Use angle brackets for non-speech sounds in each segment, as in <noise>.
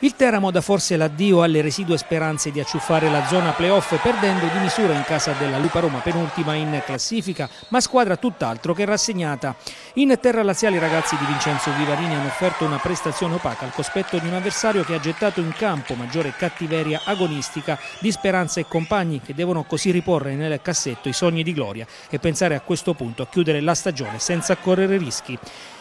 Il Teramo dà forse l'addio alle residue speranze di acciuffare la zona playoff perdendo di misura in casa della Lupa Roma penultima in classifica, ma squadra tutt'altro che rassegnata. In terra laziale i ragazzi di Vincenzo Vivarini hanno offerto una prestazione opaca al cospetto di un avversario che ha gettato in campo maggiore cattiveria agonistica di Speranza e compagni che devono così riporre nel cassetto i sogni di gloria e pensare a questo punto a chiudere la stagione senza correre rischi.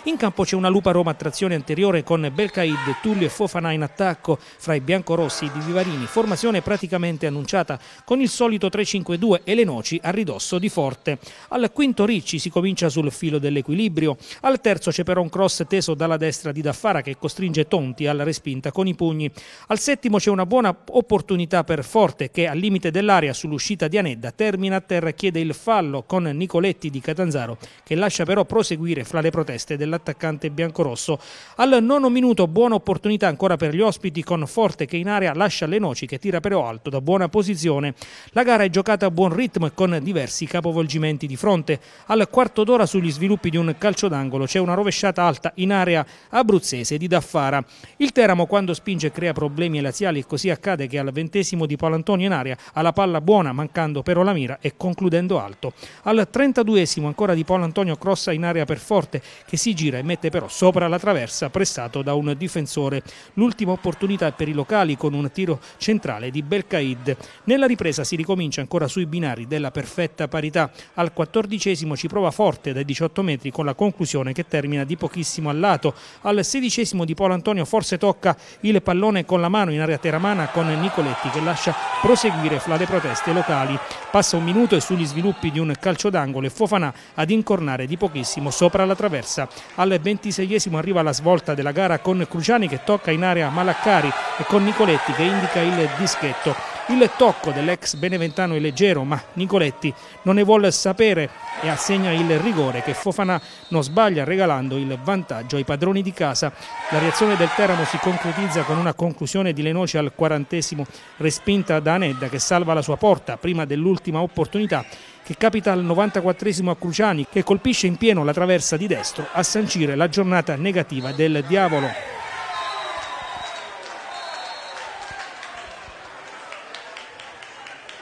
In campo c'è una lupa Roma a trazione anteriore con Belcaid, Tullio e Fofana in attacco fra i biancorossi di Vivarini, formazione praticamente annunciata con il solito 3-5-2 e le noci a ridosso di Forte. Al quinto Ricci si comincia sul filo dell'equilibrio, al terzo c'è però un cross teso dalla destra di Daffara che costringe Tonti alla respinta con i pugni. Al settimo c'è una buona opportunità per Forte che al limite dell'area sull'uscita di Anedda termina a terra e chiede il fallo con Nicoletti di Catanzaro che lascia però proseguire fra le proteste della dell'attaccante biancorosso. Al nono minuto buona opportunità ancora per gli ospiti con Forte che in area lascia le noci che tira però alto da buona posizione. La gara è giocata a buon ritmo e con diversi capovolgimenti di fronte. Al quarto d'ora sugli sviluppi di un calcio d'angolo c'è una rovesciata alta in area abruzzese di Daffara. Il Teramo quando spinge crea problemi laziali e così accade che al ventesimo di Palantonio in area ha la palla buona mancando però la mira e concludendo alto. Al 32 ancora di Paolantonio crossa in area per Forte che si gira gira e mette però sopra la traversa pressato da un difensore. L'ultima opportunità per i locali con un tiro centrale di Belkaid. Nella ripresa si ricomincia ancora sui binari della perfetta parità. Al quattordicesimo ci prova forte dai 18 metri con la conclusione che termina di pochissimo al lato. Al sedicesimo di Polo Antonio forse tocca il pallone con la mano in area teramana con Nicoletti che lascia proseguire fra le proteste locali. Passa un minuto e sugli sviluppi di un calcio d'angolo e Fofanà ad incornare di pochissimo sopra la traversa. Al 26esimo arriva la svolta della gara con Cruciani che tocca in area Malaccari e con Nicoletti che indica il dischetto. Il tocco dell'ex beneventano è leggero, ma Nicoletti non ne vuole sapere e assegna il rigore che Fofana non sbaglia regalando il vantaggio ai padroni di casa. La reazione del Teramo si concretizza con una conclusione di Lenoce al quarantesimo, respinta da Anedda che salva la sua porta prima dell'ultima opportunità che capita al 94 a Cruciani che colpisce in pieno la traversa di destro a sancire la giornata negativa del diavolo.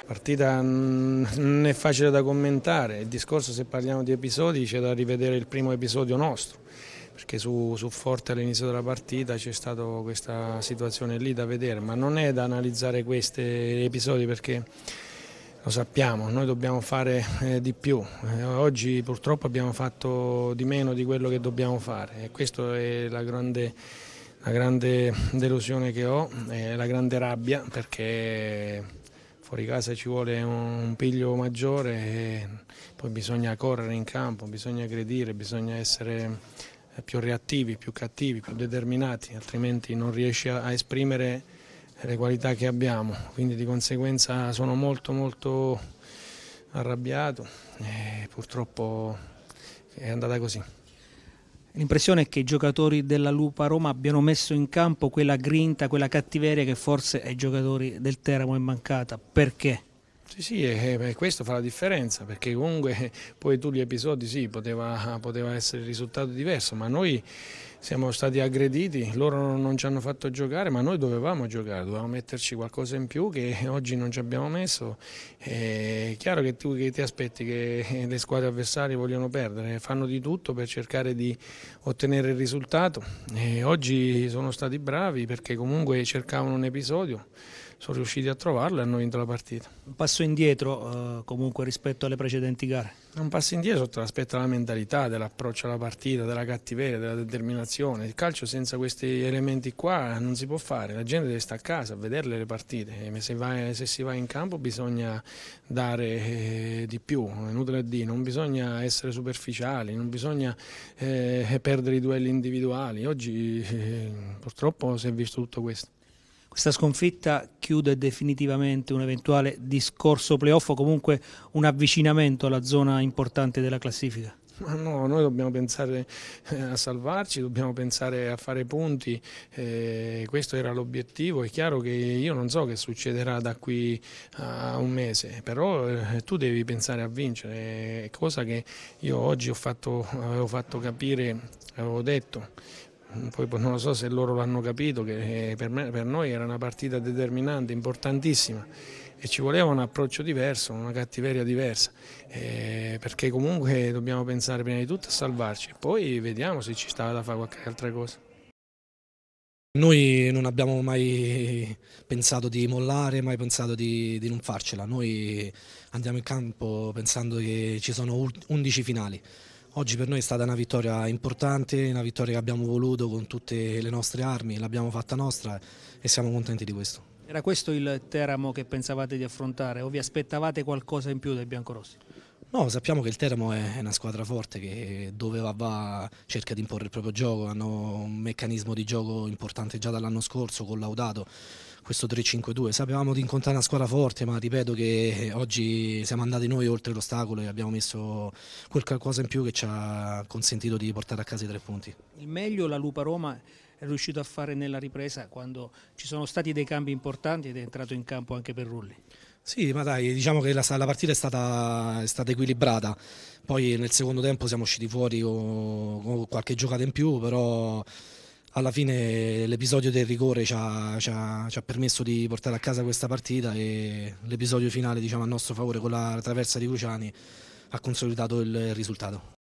partita non è facile da commentare, il discorso se parliamo di episodi c'è da rivedere il primo episodio nostro, perché su, su Forte all'inizio della partita c'è stata questa situazione lì da vedere, ma non è da analizzare questi episodi perché lo sappiamo, noi dobbiamo fare eh, di più. Eh, oggi purtroppo abbiamo fatto di meno di quello che dobbiamo fare e questa è la grande, la grande delusione che ho, eh, la grande rabbia perché fuori casa ci vuole un, un piglio maggiore e poi bisogna correre in campo, bisogna aggredire, bisogna essere eh, più reattivi, più cattivi, più determinati, altrimenti non riesci a, a esprimere le qualità che abbiamo, quindi di conseguenza sono molto molto arrabbiato e purtroppo è andata così. L'impressione è che i giocatori della Lupa Roma abbiano messo in campo quella grinta, quella cattiveria che forse ai giocatori del Teramo è mancata. Perché? Sì, sì, e questo fa la differenza, perché comunque <laughs> poi tu gli episodi sì, poteva, poteva essere il risultato diverso, ma noi siamo stati aggrediti, loro non ci hanno fatto giocare, ma noi dovevamo giocare, dovevamo metterci qualcosa in più che <laughs> oggi non ci abbiamo messo. È chiaro che tu che ti aspetti che eh, le squadre avversarie vogliono perdere, fanno di tutto per cercare di ottenere il risultato. E oggi sono stati bravi perché comunque cercavano un episodio sono riusciti a trovarlo e hanno vinto la partita. Un passo indietro eh, comunque rispetto alle precedenti gare? Un passo indietro sotto l'aspetto della mentalità, dell'approccio alla partita, della cattiveria, della determinazione. Il calcio senza questi elementi qua non si può fare, la gente deve stare a casa a vederle le partite. Se, va, se si va in campo bisogna dare eh, di più, è inutile a dire, non bisogna essere superficiali, non bisogna eh, perdere i duelli individuali. Oggi eh, purtroppo si è visto tutto questo. Questa sconfitta chiude definitivamente un eventuale discorso playoff o comunque un avvicinamento alla zona importante della classifica? Ma no, noi dobbiamo pensare eh, a salvarci, dobbiamo pensare a fare punti, eh, questo era l'obiettivo, è chiaro che io non so che succederà da qui a un mese, però eh, tu devi pensare a vincere, eh, cosa che io oggi ho fatto, avevo eh, fatto capire, avevo detto poi boh, non so se loro l'hanno capito, che eh, per, me, per noi era una partita determinante, importantissima e ci voleva un approccio diverso, una cattiveria diversa, eh, perché comunque dobbiamo pensare prima di tutto a salvarci e poi vediamo se ci stava da fare qualche altra cosa. Noi non abbiamo mai pensato di mollare, mai pensato di, di non farcela, noi andiamo in campo pensando che ci sono 11 finali. Oggi per noi è stata una vittoria importante, una vittoria che abbiamo voluto con tutte le nostre armi, l'abbiamo fatta nostra e siamo contenti di questo. Era questo il Teramo che pensavate di affrontare o vi aspettavate qualcosa in più dai biancorossi? No, sappiamo che il Teramo è una squadra forte che dove va, va cerca di imporre il proprio gioco, hanno un meccanismo di gioco importante già dall'anno scorso, collaudato questo 3-5-2. Sapevamo di incontrare una squadra forte, ma ripeto che eh, oggi siamo andati noi oltre l'ostacolo e abbiamo messo qualcosa in più che ci ha consentito di portare a casa i tre punti. Il meglio la Lupa Roma è riuscito a fare nella ripresa quando ci sono stati dei cambi importanti ed è entrato in campo anche per Rulli. Sì, ma dai, diciamo che la, la partita è stata, è stata, equilibrata. Poi nel secondo tempo siamo usciti fuori con, con qualche giocata in più, però alla fine l'episodio del rigore ci ha, ci, ha, ci ha, permesso di portare a casa questa partita e l'episodio finale diciamo, a nostro favore con la traversa di Cruciani ha consolidato il risultato.